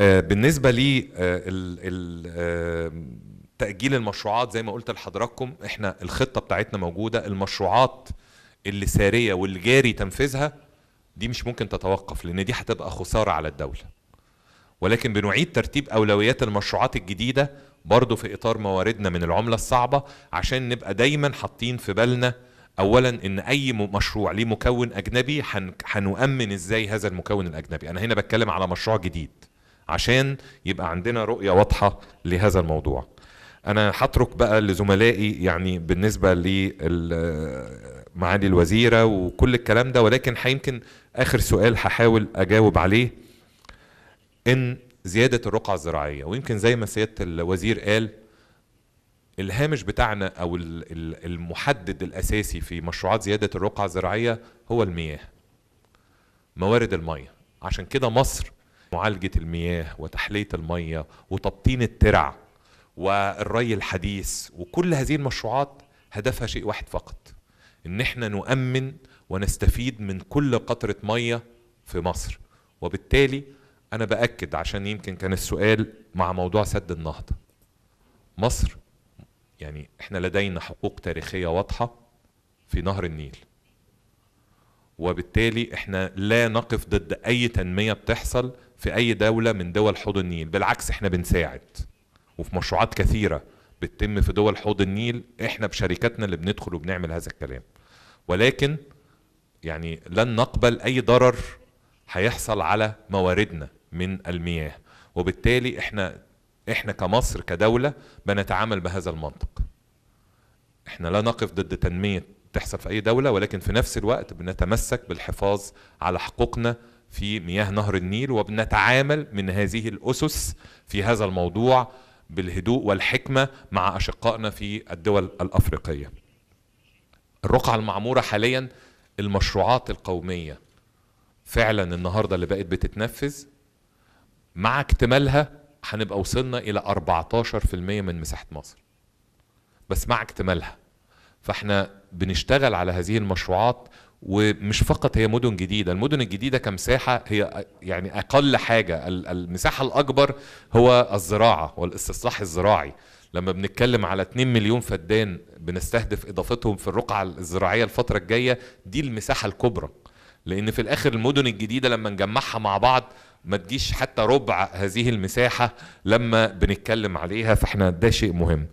آه، بالنسبه لي آه، آه، تاجيل المشروعات زي ما قلت لحضراتكم احنا الخطه بتاعتنا موجوده المشروعات اللي ساريه والجاري تنفيذها دي مش ممكن تتوقف لان دي هتبقى خساره على الدوله ولكن بنعيد ترتيب اولويات المشروعات الجديده برضه في اطار مواردنا من العمله الصعبه عشان نبقى دايما حاطين في بالنا اولا ان اي مشروع ليه مكون اجنبي هنؤمن ازاي هذا المكون الاجنبي انا هنا بتكلم على مشروع جديد عشان يبقى عندنا رؤيه واضحه لهذا الموضوع انا هترك بقى لزملائي يعني بالنسبه لمعالي الوزيره وكل الكلام ده ولكن حيمكن اخر سؤال هحاول اجاوب عليه ان زياده الرقعه الزراعيه ويمكن زي ما سياده الوزير قال الهامش بتاعنا او المحدد الاساسي في مشروعات زياده الرقعه الزراعيه هو المياه موارد المياه عشان كده مصر معالجة المياه وتحلية المية وتبطين الترع والري الحديث وكل هذه المشروعات هدفها شيء واحد فقط ان احنا نؤمن ونستفيد من كل قطرة مية في مصر وبالتالي انا باكد عشان يمكن كان السؤال مع موضوع سد النهضة مصر يعني احنا لدينا حقوق تاريخية واضحة في نهر النيل وبالتالي احنا لا نقف ضد اي تنمية بتحصل في اي دوله من دول حوض النيل بالعكس احنا بنساعد وفي مشروعات كثيره بتتم في دول حوض النيل احنا بشركاتنا اللي بندخل وبنعمل هذا الكلام ولكن يعني لن نقبل اي ضرر هيحصل على مواردنا من المياه وبالتالي احنا احنا كمصر كدوله بنتعامل بهذا المنطق احنا لا نقف ضد تنميه تحصل في اي دوله ولكن في نفس الوقت بنتمسك بالحفاظ على حقوقنا في مياه نهر النيل وبنتعامل من هذه الأسس في هذا الموضوع بالهدوء والحكمة مع أشقائنا في الدول الأفريقية الرقعة المعمورة حاليا المشروعات القومية فعلا النهاردة اللي بقت بتتنفذ مع اكتمالها هنبقى وصلنا إلى 14% من مساحة مصر بس مع اكتمالها فاحنا بنشتغل على هذه المشروعات ومش فقط هي مدن جديده المدن الجديده كمساحه هي يعني اقل حاجه المساحه الاكبر هو الزراعه والاستصلاح الزراعي لما بنتكلم على 2 مليون فدان بنستهدف اضافتهم في الرقعه الزراعيه الفتره الجايه دي المساحه الكبرى لان في الاخر المدن الجديده لما نجمعها مع بعض ما تجيش حتى ربع هذه المساحه لما بنتكلم عليها فاحنا ده شيء مهم